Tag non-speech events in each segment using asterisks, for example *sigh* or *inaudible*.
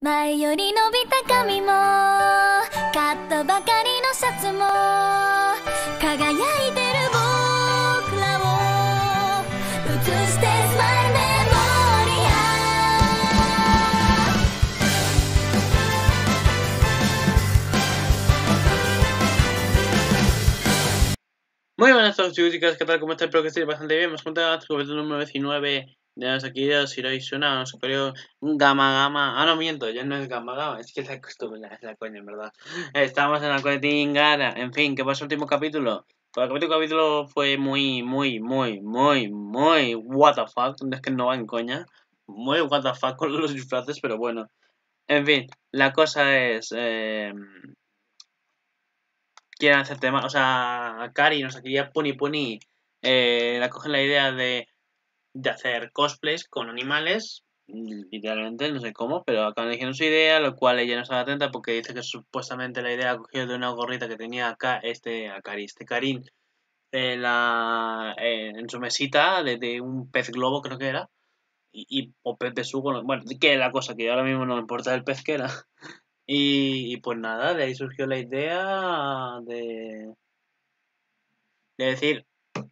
前より伸びた髪もカットばかりのシャツも輝いてる僕らを映してスマイルメモリア Muy buenas a todos chicos y chicas, ¿qué tal? ¿Cómo estáis? Espero que estéis bastante bien. Hemos contado con el número 19 de aquí si querido una no sé creo, Gama Gama. Ah, no miento, ya no es Gama Gama, es que es la costumbre, es la coña, en verdad. Estamos en la coña En fin, ¿qué pasa el último capítulo? Pues el último capítulo fue muy, muy, muy, muy, muy what the fuck, es que no va en coña. Muy what the fuck con los disfraces, pero bueno. En fin, la cosa es. Eh, quieren hacer tema, o sea, Kari, nos sé ya Puni Puni, eh, la cogen la idea de de hacer cosplays con animales, literalmente, no sé cómo, pero acá acaban dijeron su idea, lo cual ella no estaba atenta porque dice que supuestamente la idea cogió de una gorrita que tenía acá este, Karim este Karin en, la, en su mesita de, un pez globo, creo que era, y, o pez de su, bueno, que la cosa que ahora mismo no me importa el pez que era. *laughs* Y, y pues nada, de ahí surgió la idea de, de decir,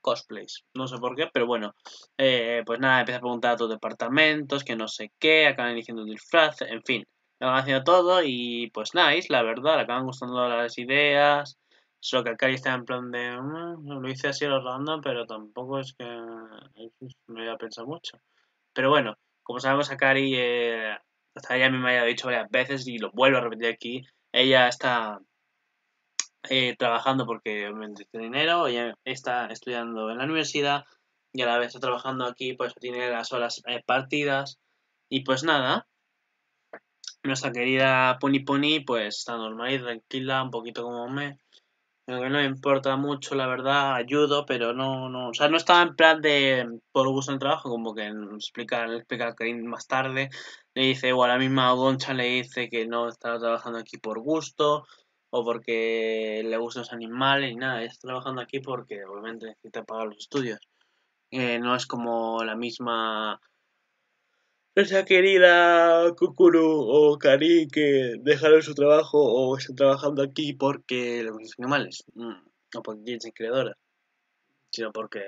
cosplays. No sé por qué, pero bueno. Eh, pues nada, empieza a preguntar a tus departamentos, que no sé qué, acaban diciendo un disfraz, en fin. Lo haciendo todo y pues nice, la verdad, acaban gustando las ideas. Solo que Akari está en plan de. Mm, lo hice así a los random, pero tampoco es que. No iba a pensar mucho. Pero bueno, como sabemos, Akari. Eh, hasta ella me haya dicho varias veces y lo vuelvo a repetir aquí. Ella está eh, trabajando porque me tiene dinero, ella está estudiando en la universidad y a la vez está trabajando aquí, pues tiene las horas eh, partidas. Y pues nada, nuestra querida Pony Pony pues está normal y tranquila, un poquito como me. aunque no importa mucho, la verdad, ayudo, pero no, no, o sea, no estaba en plan de por gusto en el trabajo, como que explica, le más tarde, le dice, o a la misma Goncha le dice que no estaba trabajando aquí por gusto, o porque le gustan los animales, y nada. Está trabajando aquí porque obviamente necesita pagar los estudios. Eh, no es como la misma esa querida Kukuru o Cari que dejaron su trabajo o están trabajando aquí porque le gustan los animales, mm, no porque quieren ser creadora, sino porque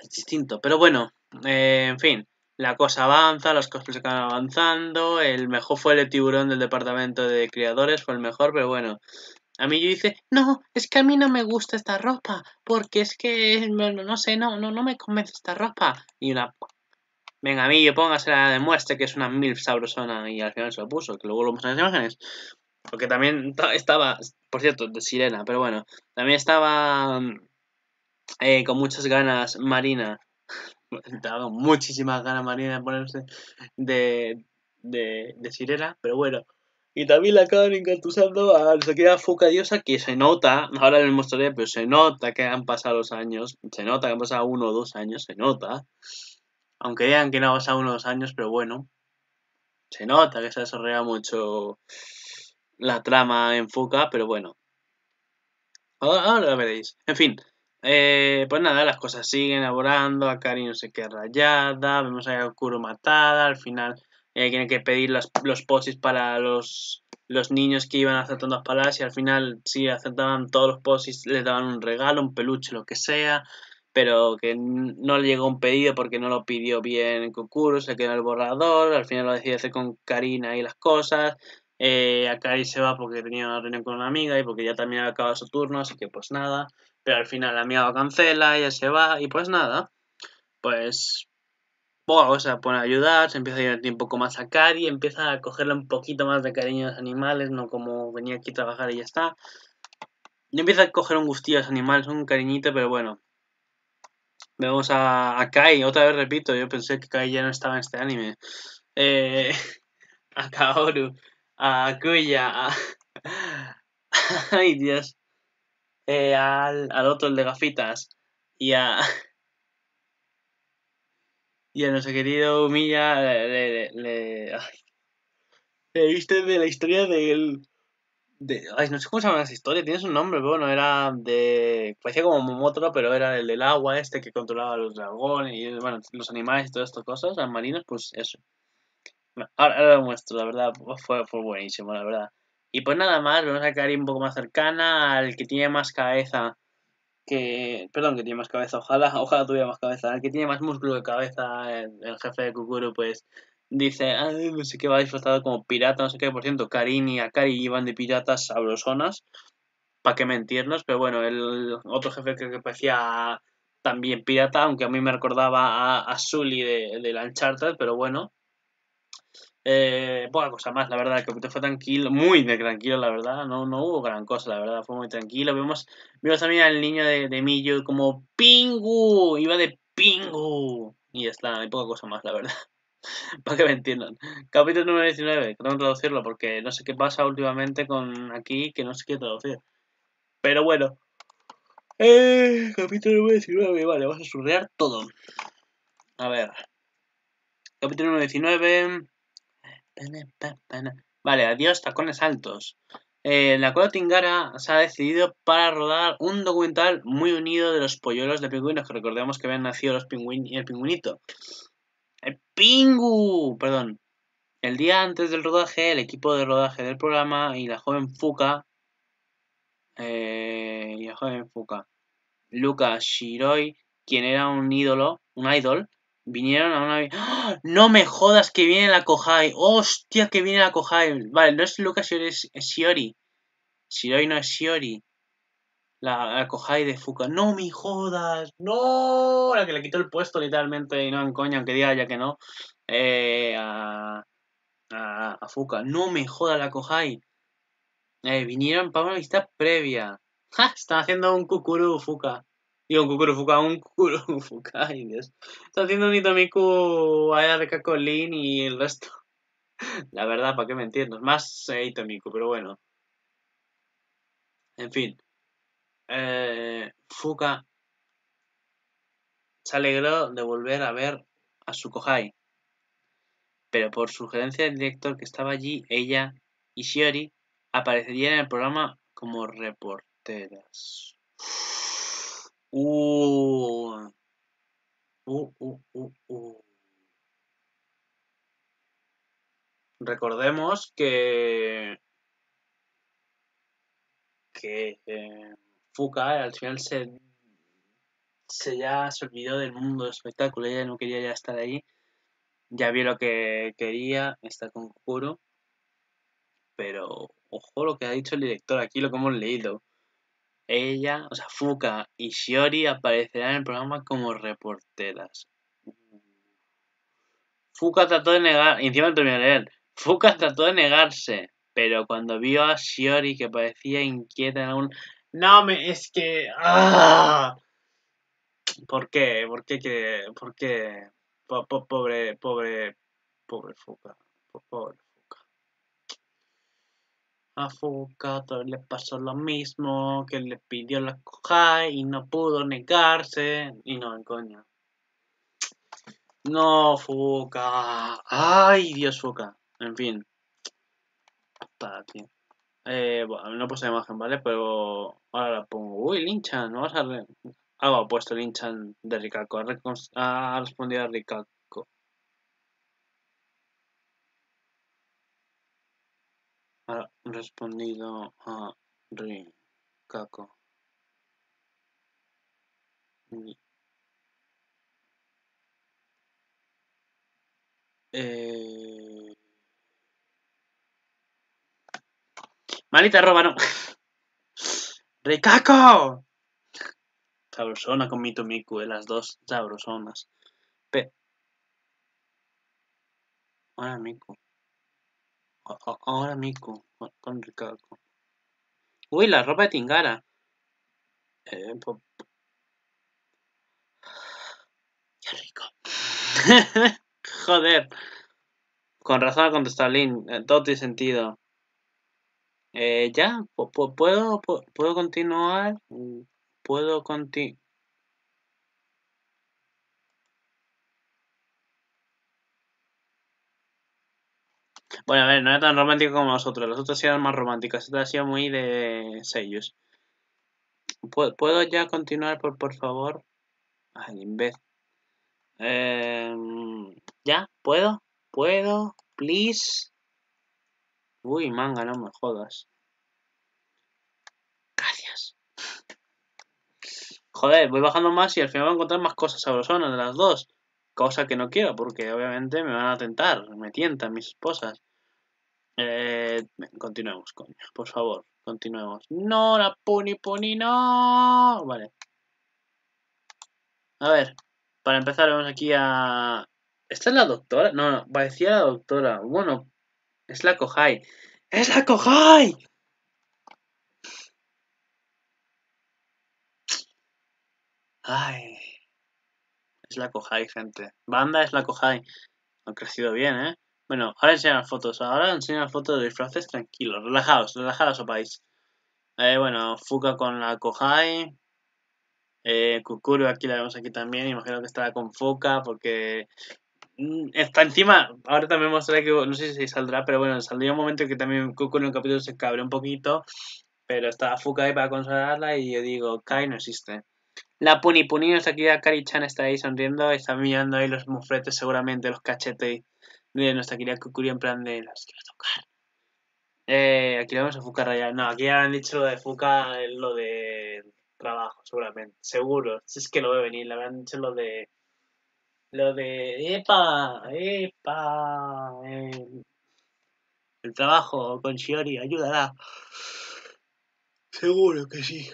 es distinto. Pero bueno, eh, en fin la cosa avanza, los cosplays acaban avanzando, el mejor fue el tiburón del departamento de criadores, fue el mejor, pero bueno. A mí yo dice, no, es que a mí no me gusta esta ropa, porque es que, no sé, no, no, no me convence esta ropa. Y una... Venga, a mí yo la demuestre que es una mil sabrosona y al final se lo puso, que luego lo vemos en las imágenes. Porque también estaba, por cierto, de sirena, pero bueno, también estaba eh, con muchas ganas Marina dado muchísimas ganas, Marina, de ponerse de, de, sirena, pero bueno. Y también la acaban encantusando a la sequía Fuca Diosa, que se nota, ahora les mostraré, pero se nota que han pasado los años, se nota que han pasado uno o dos años, se nota. Aunque digan que no ha pasado uno o dos años, pero bueno, se nota que se ha desarrollado mucho la trama en Fuca, pero bueno. Ahora, ahora lo veréis. En fin, eh, pues nada, las cosas siguen elaborando, a no sé qué rayada, vemos a Kuro matada, al final eh, tiene que pedir los posis para los, los niños que iban aceptando las palabras y al final si sí, aceptaban todos los posis, les daban un regalo, un peluche, lo que sea, pero que no le llegó un pedido porque no lo pidió bien Kokuro, se quedó el borrador, al final lo decide hacer con Karina y las cosas, eh, a se va porque tenía una reunión con una amiga y porque ya también había acabado su turno, así que pues nada. Pero al final la amiga lo cancela, ella se va y pues nada. Pues. Bueno, o sea, pone a ayudar, se empieza a ir un poco más a Cari, empieza a cogerle un poquito más de cariño a los animales, no como venía aquí a trabajar y ya está. Y empieza a coger un gustillo a los animales, un cariñito, pero bueno. Vemos a, a Kai, otra vez repito, yo pensé que Kai ya no estaba en este anime. Eh, *laughs* a Kaoru, a Kuya, a... *laughs* Ay, Dios eh, al, al, otro, el de gafitas, y a. *laughs* Y a nuestro querido humilla le. le, viste de la historia del. De, ay, no sé cómo se llama esa historia, tiene un nombre, pero bueno, era de. parecía como Momotro, pero era el del agua este que controlaba los dragones y bueno, los animales y todas estas cosas, los marinos, pues eso. Ahora, lo muestro, la verdad, fue, fue buenísimo, la verdad. Y pues nada más, vamos a Karim un poco más cercana al que tiene más cabeza que. Perdón, que tiene más cabeza, ojalá, ojalá tuviera más cabeza. Al que tiene más músculo de cabeza, el, jefe de Kukuru, pues dice, Ay, no sé qué, va disfrazado como pirata, no sé qué. Por cierto, Karini y Akari iban de piratas a sabrosonas, para que mentirnos, pero bueno, el otro jefe creo que parecía también pirata, aunque a mí me recordaba a, a Sully de, de la Uncharted, pero bueno. Eh, cosa más, la verdad, el capítulo fue tranquilo, muy de tranquilo, la verdad, no, no hubo gran cosa, la verdad, fue muy tranquilo. Vimos, también al niño de, de Millo como Pingu, iba de Pingu. Y ya está, hay poca cosa más, la verdad. *laughs* Para que me entiendan. Capítulo número 19, tengo que traducirlo porque no sé qué pasa últimamente con aquí que no sé qué traducir. Pero bueno. Eh, capítulo número 19, vale, vas a surrear todo. A ver. Capítulo número 19. Vale, adiós, tacones altos. Eh, la Cola Tingara se ha decidido para rodar un documental muy unido de los polluelos de pingüinos, que recordemos que habían nacido los pingüinos y el pingüinito. ¡El pingu! Perdón. El día antes del rodaje, el equipo de rodaje del programa y la joven Fuca, eh, y la joven Fuca, Lucas Shiroi, quien era un ídolo, un idol, Vinieron a una... ¡Ah! No me jodas que viene la Kohai. Hostia, que viene la Kohai. Vale, no es Lucas es, Shiori. Shiori no es Shiori. La, la Kohai de Fuka. No me jodas. No. La que le quitó el puesto literalmente. Y no en coña, aunque diga ya que no. Eh, a, Fuka. No me jodas la Kohai. Eh, vinieron para una vista previa. ¡Ja! *laughs* Están haciendo un cucurú, Fuka. Y un Kukurufuka, un Kukurufuka, un Dios. Está haciendo un Itomiku de Colin y el resto. *laughs* La verdad, ¿para qué me entiendes? Más eh, Itomiku, pero bueno. En fin. Eh, Fuka se alegró de volver a ver a su Kohai. Pero por sugerencia del director que estaba allí, ella y Shiori aparecerían en el programa como reporteras. Uh. Uh, uh, Recordemos que. que eh, Fuca al final se. se ya se olvidó del mundo del espectáculo, ella no quería ya estar ahí. Ya vio lo que quería, está con Kuro. Pero ojo lo que ha dicho el director, aquí lo que hemos leído ella, o sea, Fuka y Shiori aparecerán en el programa como reporteras. Fuka trató de negar, encima terminé de leer, Fuka trató de negarse, pero cuando vio a Shiori que parecía inquieta en algún... No, me, es que... Ah, ¿Por qué? ¿Por qué? ¿Por qué? pobre, pobre, pobre Fuka. pobre a Foucault le pasó lo mismo, que le pidió la coja y no pudo negarse. Y no, coño. No, Fuca. Ay, Dios, Fuca. En fin. Para ti. Eh, bueno, no puse imagen, ¿vale? Pero ahora la pongo. Uy, Linchan, ¿no vas a... Re... Ah, puesto puesto Linchan de Ricardo. Ha respondido a Ricardo. ha respondido a Rikako. Eh... Malita roba, no. *laughs* ¡Rikako! Sabrosona con Miku, de eh, las dos sabrosonas. P. Hola Miku ahora Miku, con Ricardo. Uy, la ropa de Tingara. Eh, Qué rico. *laughs* Joder. Con razón con Stalin, Todo tiene sentido. Eh, ya, ¿Puedo, puedo, puedo continuar. Mm, puedo continuar. Bueno, a ver, no era tan romántico como los otros. Los otros eran más románticos. Esto ha sido muy de sellos. ¿Puedo ya continuar, por, por favor? Ay, vez. Eh, em, ¿Ya? ¿Puedo? ¿Puedo? ¿Please? Uy, manga, no me jodas. Gracias. Joder, voy bajando más y al final voy a encontrar más cosas sabrosonas de las dos. Cosa que no quiero porque obviamente me van a tentar, me tientan mis esposas. Eh, continuemos, coño. Por favor, continuemos. No, la puni puni, no. Vale. A ver, para empezar vamos aquí a... ¿Esta es la doctora? No, no, parecía la doctora. Bueno, es la Kohai. ¡Es la Kohai! Ay. Es la Kohai, gente. Banda es la Kohai. Han crecido bien, ¿eh? Bueno, ahora enseñan fotos. Ahora enseñan fotos de disfraces tranquilos. Relajados, relajados, país. Eh, bueno, Fuka con la Kohai. Eh, Kukuru aquí la vemos aquí también. Imagino que estará con Fuka porque... Mm, está encima, ahora también mostraré que, no sé si saldrá, pero bueno, saldría un momento que también Kukuru en el capítulo se cabre un poquito, pero estaba Fuka ahí para consolarla y yo digo, Kai no existe. La Puni Puni está aquí, Kari-chan está ahí sonriendo, está mirando ahí los mufletes seguramente, los cachetes de nuestra querida Kukuri en plan de las quiero tocar. Eh, aquí le vamos a Fuca ya. No, aquí ya han dicho lo de Fuca, lo de trabajo, seguramente. Seguro. Si es que lo ve venir, le habrán dicho lo de. Lo de. ¡Epa! ¡Epa! El, eh, el trabajo con Shiori ayudará. Seguro que sí.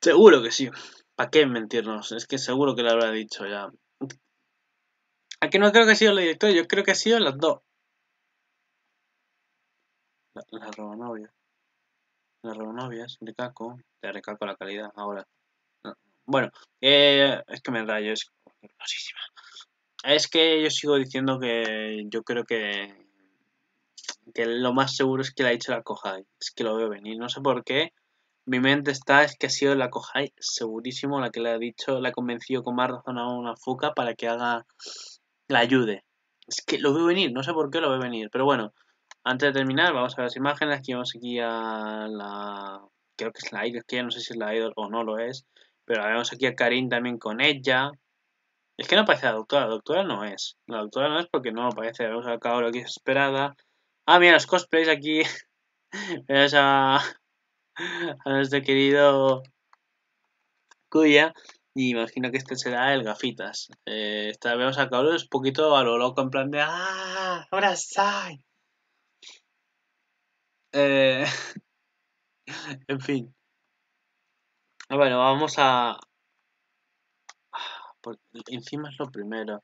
Seguro que sí. ¿Para qué mentirnos? Es que seguro que lo habrá dicho ya. Aquí no creo que ha sido la directora, yo creo que ha sido las dos. La, las robonovias. Las de recalco. Te recalco la calidad ahora. Bueno, eh, es que me rayo, es Es que yo sigo diciendo que yo creo que, que lo más seguro es que la ha dicho la Kohai. Es que lo veo venir, no sé por qué. Mi mente está, es que ha sido la Kohai segurísimo la que le ha dicho, la ha convencido con más razón a una foca para que haga la ayude. Es que lo veo venir, no sé por qué lo veo venir, pero bueno. Antes de terminar, vamos a ver las imágenes. Aquí vemos aquí a la... Creo que es la idol, que no sé si es la idol o no lo es. Pero vemos aquí a Karin también con ella. Es que no parece la doctora, la doctora no es. La doctora no es porque no parece. Vemos a Kaoru aquí esperada. Ah, mira, los cosplays aquí. *laughs* vemos a... a nuestro querido Cuya y imagino que este será el gafitas. Eh, esta vez sacado un poquito a lo loco, en plan de ¡Ah! ¡Ahora sí! Eh, *laughs* en fin. Bueno, vamos a. Ah, encima es lo primero.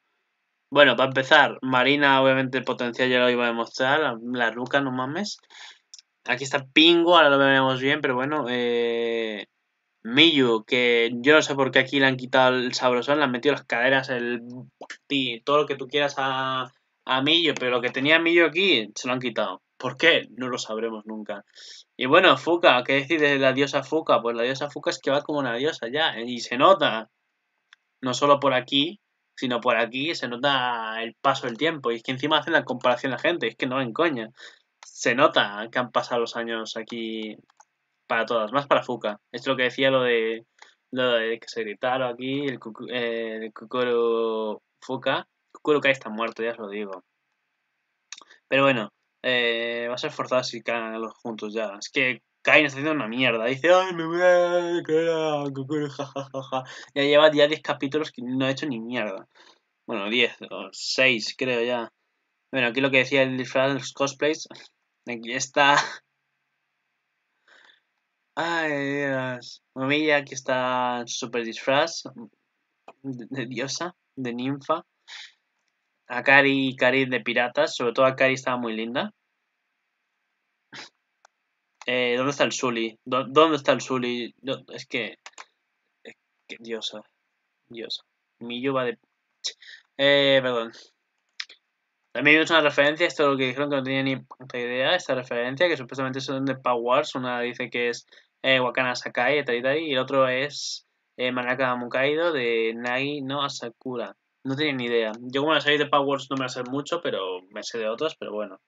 Bueno, para empezar, Marina, obviamente el potencial ya lo iba a demostrar. La, ruca, no mames. Aquí está Pingo, ahora lo veremos bien, pero bueno. Eh... Miyu, que yo no sé por qué aquí le han quitado el sabrosón, le han metido las caderas, el todo lo que tú quieras a, a pero lo que tenía Millo aquí se lo han quitado. ¿Por qué? No lo sabremos nunca. Y bueno, Fuca, ¿qué decir de la diosa Fuca? Pues la diosa Fuca es que va como una diosa ya, ¿eh? y se nota. No solo por aquí, sino por aquí se nota el paso del tiempo. Y es que encima hacen la comparación la gente, es que no en coña. Se nota que han pasado los años aquí para todas, más para Fuca. Es lo que decía lo de, lo de que se gritaron aquí, el, eh, el Fuca. que Kai está muerto, ya os lo digo. Pero bueno, eh, va a ser forzado si caen los juntos ya. Es que no está haciendo una mierda. Dice, ay, me voy a *laughs* Ya lleva ya 10 capítulos que no ha hecho ni mierda. Bueno, 10 o 6 creo ya. Bueno, aquí lo que decía el disfraz de los cosplays. *laughs* Aquí está Ay, Dios. Mamilla, aquí está súper disfraz de, diosa, de ninfa. Akari y de piratas. Sobre todo Akari estaba muy linda. Eh, ¿Dónde está el Zully? ¿Dónde está el Zully? Es que... Es que diosa. Diosa. mi va de... Eh, perdón. También visto una referencia, esto es lo que dijeron que no tenía ni puta idea, esta referencia, que supuestamente son de Power Wars, una dice que es eh, Wakana Sakai, y tal y tal, y el otro es eh, Manaka Mukaido de Nagi no Asakura. No tenía ni idea. Yo como la serie de Power Wars no me la sé mucho, pero me sé de otras, pero bueno.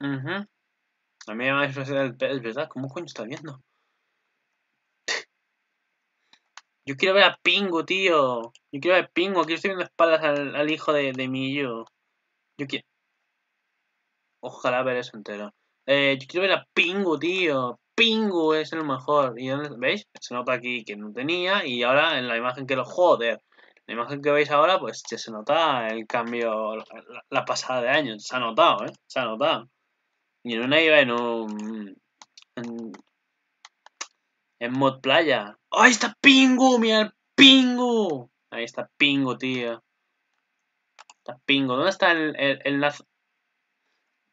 A mí me va a el el es ¿verdad? ¿Cómo coño está viendo? Yo quiero ver a Pingu, tío. Yo quiero ver a Pingu. Aquí estoy viendo espaldas al, hijo de, de yo. quiero... Ojalá ver eso entero. Eh, yo quiero ver a Pingu, tío. Pingo es el mejor. ¿Y ¿Veis? Se nota aquí que no tenía. Y ahora en la imagen que lo... Joder. La imagen que veis ahora, pues ya se nota el cambio, la, pasada de años. Se ha notado, ¿eh? Se ha notado. Y en una iba en un... En, en mod playa. ¡Ahí está Pingo! ¡Mira el Pingo! Ahí está Pingo, tío. Está Pingo. ¿Dónde está el, el, el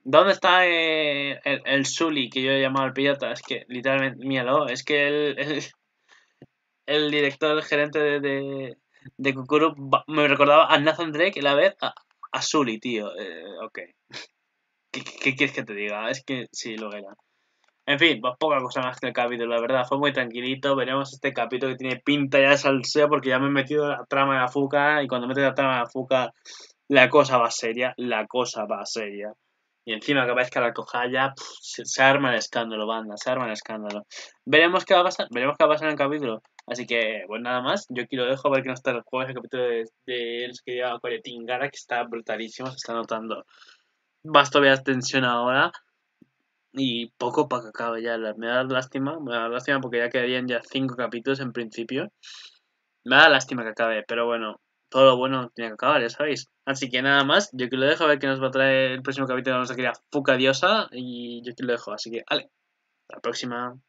¿Dónde está eh, el, el, que yo he llamado al pirata? Es que, literalmente, míralo. Es que el, el, director, el gerente de, de, Kukuru me recordaba a Nathan Drake la vez a, a Sully, tío. Eh, ok. *laughs* ¿Qué, quieres que te diga? Es que sí, lo en fin, pues poca cosa más que el capítulo, la verdad. Fue muy tranquilito. Veremos este capítulo que tiene pinta ya de salseo porque ya me he metido la trama de la fuca y cuando metes la trama de fuca la cosa va seria, la cosa va seria. Y encima que la coja pff, se, arma el escándalo, banda, se arma el escándalo. Veremos qué va a pasar, veremos qué va a pasar en el capítulo. Así que, pues nada más, yo aquí lo dejo para ver que no está el jueves el capítulo de, de los que lleva que está brutalísimo, se está notando. bastante tensión ahora y poco para que acabe ya. Me da lástima, me da lástima porque ya quedarían ya cinco capítulos en principio. Me da lástima que acabe, pero bueno, todo lo bueno tiene que acabar, ya sabéis. Así que nada más, yo que lo dejo a ver qué nos va a traer el próximo capítulo de nuestra querida Fuca Diosa y yo que lo dejo, así que, vale, hasta la próxima.